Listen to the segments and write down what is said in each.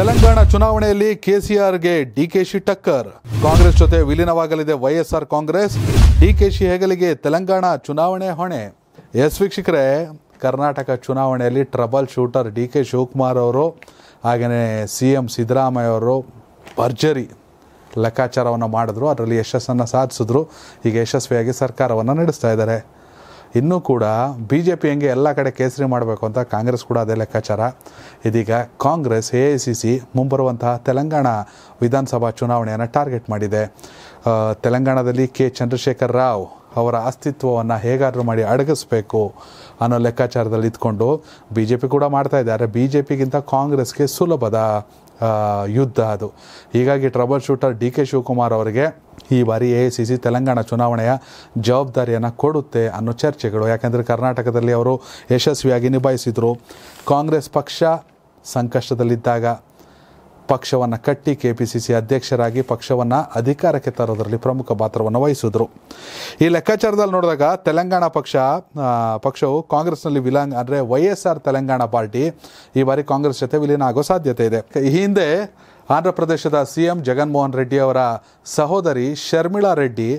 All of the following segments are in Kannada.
ತೆಲಂಗಾಣ ಚುನಾವಣೆಯಲ್ಲಿ ಕೆಸಿಆರ್ಗೆ ಡಿಕೆಶಿ ಟಕ್ಕರ್ ಕಾಂಗ್ರೆಸ್ ಜೊತೆ ವಿಲೀನವಾಗಲಿದೆ ವೈಎಸ್ಆರ್ ಕಾಂಗ್ರೆಸ್ ಡಿಕೆಶಿ ಹೆಗಲಿಗೆ ತೆಲಂಗಾಣ ಚುನಾವಣೆ ಹೊಣೆ ಎಸ್ ವೀಕ್ಷಕರೇ ಕರ್ನಾಟಕ ಚುನಾವಣೆಯಲ್ಲಿ trouble shooter D K Shivakumar ಅವರು ಹಾಗೆಯೇ ಸಿ ಎಂ ಸಿದ್ದರಾಮಯ್ಯ ಅವರು ಭರ್ಜರಿ ಲೆಕ್ಕಾಚಾರವನ್ನು ಮಾಡಿದ್ರು ಅದರಲ್ಲಿ ಯಶಸ್ಸನ್ನು ಸಾಧಿಸಿದ್ರು ಈಗ ಯಶಸ್ವಿಯಾಗಿ ಸರ್ಕಾರವನ್ನು ನಡೆಸ್ತಾ ಇದ್ದಾರೆ ಇನ್ನೂ ಕೂಡ ಬಿ ಜೆ ಪಿ ಹಂಗೆ ಎಲ್ಲ ಕಡೆ ಕೇಸರಿ ಮಾಡಬೇಕು ಅಂತ ಕಾಂಗ್ರೆಸ್ ಕೂಡ ಅದೇ ಲೆಕ್ಕಾಚಾರ ಇದೀಗ Congress A I C C ಮುಂಬರುವಂತಹ ತೆಲಂಗಾಣ ವಿಧಾನಸಭಾ ಚುನಾವಣೆಯನ್ನು ಟಾರ್ಗೆಟ್ ಮಾಡಿದೆ ತೆಲಂಗಾಣದಲ್ಲಿ ಕೆ ಚಂದ್ರಶೇಖರ್ ರಾವ್ ಅವರ ಅಸ್ತಿತ್ವವನ್ನು ಹೇಗಾದರೂ ಮಾಡಿ ಅಡಗಿಸ್ಬೇಕು ಅನ್ನೋ ಲೆಕ್ಕಾಚಾರದಲ್ಲಿ ಇದ್ಕೊಂಡು ಬಿ ಜೆ ಪಿ ಕೂಡ ಮಾಡ್ತಾ ಇದ್ದಾರೆ ಬಿ ಜೆ ಪಿಗಿಂತ ಕಾಂಗ್ರೆಸ್ಗೆ ಸುಲಭದ ಯುದ್ಧ ಅದು ಹೀಗಾಗಿ trouble shooter D K Shivakumar ಅವರಿಗೆ ಈ ಬಾರಿ ಎ ಸಿ ಸಿ ತೆಲಂಗಾಣ ಚುನಾವಣೆಯ ಜವಾಬ್ದಾರಿಯನ್ನು ಕೊಡುತ್ತೆ ಅನ್ನೋ ಚರ್ಚೆಗಳು ಯಾಕೆಂದರೆ ಕರ್ನಾಟಕದಲ್ಲಿ ಅವರು ಯಶಸ್ವಿಯಾಗಿ ನಿಭಾಯಿಸಿದರು ಕಾಂಗ್ರೆಸ್ ಪಕ್ಷ ಸಂಕಷ್ಟದಲ್ಲಿದ್ದಾಗ ಪಕ್ಷವನ್ನು ಕಟ್ಟಿ ಕೆ ಪಿ ಸಿ ಸಿ ಅಧ್ಯಕ್ಷರಾಗಿ ಪಕ್ಷವನ್ನು ಅಧಿಕಾರಕ್ಕೆ ತರೋದರಲ್ಲಿ ಪ್ರಮುಖ ಪಾತ್ರವನ್ನು ವಹಿಸಿದ್ರು ಈ ಲೆಕ್ಕಾಚಾರದಲ್ಲಿ ನೋಡಿದಾಗ ತೆಲಂಗಾಣ ಪಕ್ಷ ಪಕ್ಷವು ಕಾಂಗ್ರೆಸ್ನಲ್ಲಿ ವಿಲಾಂಗ್ ಅಂದರೆ Y S R Telangana party ಈ ಬಾರಿ ಕಾಂಗ್ರೆಸ್ ಜೊತೆ ವಿಲೀನ ಆಗೋ ಸಾಧ್ಯತೆ ಇದೆ ಈ ಹಿಂದೆ ಆಂಧ್ರ ಪ್ರದೇಶದ ಸಿ ಎಂ ಜಗನ್ಮೋಹನ್ ರೆಡ್ಡಿ ಅವರ ಸಹೋದರಿ ಶರ್ಮಿಳಾ ರೆಡ್ಡಿ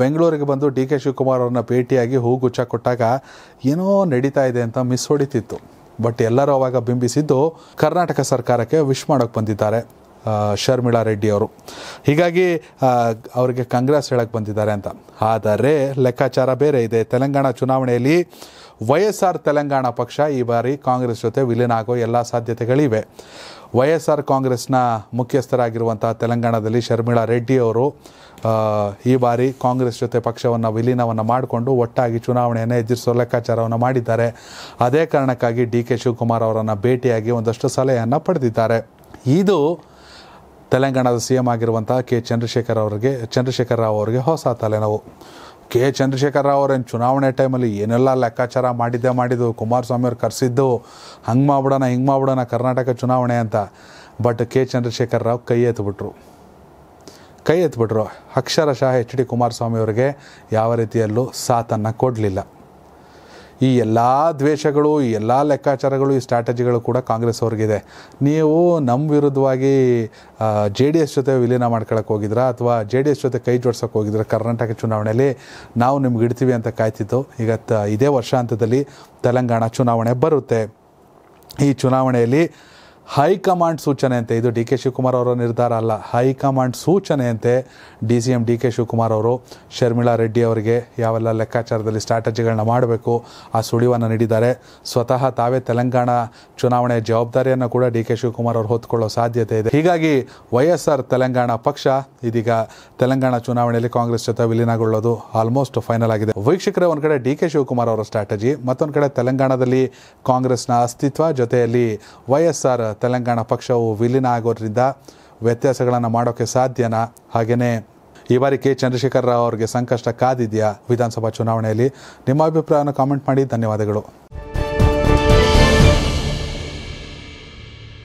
ಬೆಂಗಳೂರಿಗೆ ಬಂದು ಡಿ ಕೆ ಶಿವಕುಮಾರ್ ಅವರನ್ನ ಭೇಟಿಯಾಗಿ ಹೂಗುಚ್ಚ ಕೊಟ್ಟಾಗ ಏನೋ ನಡೀತಾ ಇದೆ ಅಂತ ಮಿಸ್ ಹೊಡಿತಿತ್ತು ಬಟ್ ಎಲ್ಲರೂ ಅವಾಗ ಬಿಂಬಿಸಿದ್ದು ಕರ್ನಾಟಕ ಸರ್ಕಾರಕ್ಕೆ ವಿಶ್ ಮಾಡೋಕೆ ಬಂದಿದ್ದಾರೆ ಶರ್ಮಿಳಾ ರೆಡ್ಡಿ ಅವರು ಹೀಗಾಗಿ ಅವರಿಗೆ ಕಾಂಗ್ರೆಸ್ ಹೇಳಕ್ಕೆ ಬಂದಿದ್ದಾರೆ ಅಂತ ಆದರೆ ಲೆಕ್ಕಾಚಾರ ಬೇರೆ ಇದೆ ತೆಲಂಗಾಣ ಚುನಾವಣೆಯಲ್ಲಿ ವೈ ಎಸ್ ಆರ್ ತೆಲಂಗಾಣ ಪಕ್ಷ ಈ ಬಾರಿ ಕಾಂಗ್ರೆಸ್ ಜೊತೆ ವಿಲೀನ ಆಗೋ ಎಲ್ಲ ಸಾಧ್ಯತೆಗಳಿವೆ ವೈ ಎಸ್ ಆರ್ ಕಾಂಗ್ರೆಸ್ನ ಮುಖ್ಯಸ್ಥರಾಗಿರುವಂಥ ತೆಲಂಗಾಣದಲ್ಲಿ ಶರ್ಮಿಳಾ ರೆಡ್ಡಿ ಅವರು ಈ ಬಾರಿ ಕಾಂಗ್ರೆಸ್ ಜೊತೆ ಪಕ್ಷವನ್ನು ವಿಲೀನವನ್ನು ಮಾಡಿಕೊಂಡು ಒಟ್ಟಾಗಿ ಚುನಾವಣೆಯನ್ನು ಎದುರಿಸೋ ಲೆಕ್ಕಾಚಾರವನ್ನು ಮಾಡಿದ್ದಾರೆ ಅದೇ ಕಾರಣಕ್ಕಾಗಿ ಡಿ ಕೆ ಶಿವಕುಮಾರ್ ಅವರನ್ನು ಭೇಟಿಯಾಗಿ ಒಂದಷ್ಟು ಸಲಹೆಯನ್ನು ಪಡೆದಿದ್ದಾರೆ ಇದು ತೆಲಂಗಾಣದ ಸಿ ಎಂ ಆಗಿರುವಂಥ ಕೆ ಚಂದ್ರಶೇಖರ್ ಅವರಿಗೆ ಚಂದ್ರಶೇಖರ್ ರಾವ್ ಅವರಿಗೆ ಹೊಸ ತಲೆನೋವು ಕೆ ಚಂದ್ರಶೇಖರ್ ರಾವ್ ಅವರೇನು ಚುನಾವಣೆ ಟೈಮಲ್ಲಿ ಏನೆಲ್ಲ ಲೆಕ್ಕಾಚಾರ ಮಾಡಿದ್ದೇ ಮಾಡಿದ್ದು ಕುಮಾರಸ್ವಾಮಿ ಅವ್ರು ಕರೆಸಿದ್ದು ಹಂಗೆ ಮಾಡ್ಬಿಡೋಣ ಹಿಂಗೆ ಮಾಡ್ಬಿಡೋಣ ಕರ್ನಾಟಕ ಚುನಾವಣೆ ಅಂತ ಬಟ್ ಕೆ ಚಂದ್ರಶೇಖರ್ ರಾವ್ ಕೈ ಎತ್ಬಿಟ್ರು ಕೈ ಎತ್ಬಿಟ್ರು ಅಕ್ಷರಶಃ ಎಚ್ ಡಿ ಕುಮಾರಸ್ವಾಮಿ ಅವರಿಗೆ ಯಾವ ರೀತಿಯಲ್ಲೂ ಸಾಥನ್ನು ಕೊಡಲಿಲ್ಲ ಈ ಎಲ್ಲ ದ್ವೇಷಗಳು ಈ ಎಲ್ಲ ಲೆಕ್ಕಾಚಾರಗಳು ಈ ಸ್ಟ್ರಾಟಜಿಗಳು ಕೂಡ ಕಾಂಗ್ರೆಸ್ ಅವ್ರಿಗಿದೆ ನೀವು ನಮ್ಮ ವಿರುದ್ಧವಾಗಿ ಜೆ ಡಿ ಎಸ್ ಜೊತೆ ವಿಲೀನ ಮಾಡ್ಕೊಳಕ್ಕೆ ಹೋಗಿದ್ರಾ ಅಥವಾ ಜೆ ಡಿ ಎಸ್ ಜೊತೆ ಕೈ ಜೋಡ್ಸೋಕೆ ಹೋಗಿದ್ರೆ ಕರ್ನಾಟಕ ಚುನಾವಣೆಯಲ್ಲಿ ನಾವು ನಿಮ್ಗೆ ಇಡ್ತೀವಿ ಅಂತ ಕಾಯ್ತಿತ್ತು ಈಗ ತ ಇದೇ ವರ್ಷಾಂತದಲ್ಲಿ ತೆಲಂಗಾಣ ಚುನಾವಣೆ ಬರುತ್ತೆ ಈ ಚುನಾವಣೆಯಲ್ಲಿ ಹೈಕಮಾಂಡ್ ಸೂಚನೆಯಂತೆ ಇದು ಡಿ ಕೆ ಶಿವಕುಮಾರ್ ಅವರ ನಿರ್ಧಾರ ಅಲ್ಲ ಹೈಕಮಾಂಡ್ ಸೂಚನೆಯಂತೆ D C M D K Shivakumar ಅವರು ಶರ್ಮಿಳಾ ರೆಡ್ಡಿ ಅವರಿಗೆ ಯಾವೆಲ್ಲ ಲೆಕ್ಕಾಚಾರದಲ್ಲಿ ಸ್ಟ್ರಾಟಜಿಗಳನ್ನ ಮಾಡಬೇಕು ಆ ಸುಳಿವನ್ನು ನೀಡಿದ್ದಾರೆ ಸ್ವತಃ ತಾವೇ ತೆಲಂಗಾಣ ಚುನಾವಣೆಯ ಜವಾಬ್ದಾರಿಯನ್ನು ಕೂಡ ಡಿ ಕೆ ಶಿವಕುಮಾರ್ ಅವರು ಹೊತ್ಕೊಳ್ಳೋ ಸಾಧ್ಯತೆ ಇದೆ ಹೀಗಾಗಿ ವೈಎಸ್ಆರ್ ತೆಲಂಗಾಣ ಪಕ್ಷ ಇದೀಗ ತೆಲಂಗಾಣ ಚುನಾವಣೆಯಲ್ಲಿ ಕಾಂಗ್ರೆಸ್ ಜೊತೆ ವಿಲೀನಗೊಳ್ಳೋದು ಆಲ್ಮೋಸ್ಟ್ ಫೈನಲ್ ಆಗಿದೆ ವೀಕ್ಷಕರ ಒಂದು ಕಡೆ ಡಿ ಕೆ ಶಿವಕುಮಾರ್ ಅವರ ಸ್ಟ್ರಾಟಜಿ ಮತ್ತೊಂದು ಕಡೆ ತೆಲಂಗಾಣದಲ್ಲಿ ಕಾಂಗ್ರೆಸ್ನ ಅಸ್ತಿತ್ವ ಜೊತೆಯಲ್ಲಿ ವೈಎಸ್ಆರ್ ತೆಲಂಗಾಣ ಪಕ್ಷವು ವಿಲೀನ ಆಗೋದ್ರಿಂದ ವ್ಯತ್ಯಾಸಗಳನ್ನು ಮಾಡೋಕ್ಕೆ ಸಾಧ್ಯನಾ ಹಾಗೆಯೇ ಈ ಬಾರಿ ಕೆ ಚಂದ್ರಶೇಖರ್ ರಾವ್ ಅವರಿಗೆ ಸಂಕಷ್ಟ ಕಾದಿದೆಯಾ ವಿಧಾನಸಭಾ ಚುನಾವಣೆಯಲ್ಲಿ ನಿಮ್ಮ ಅಭಿಪ್ರಾಯವನ್ನು ಕಾಮೆಂಟ್ ಮಾಡಿ ಧನ್ಯವಾದಗಳು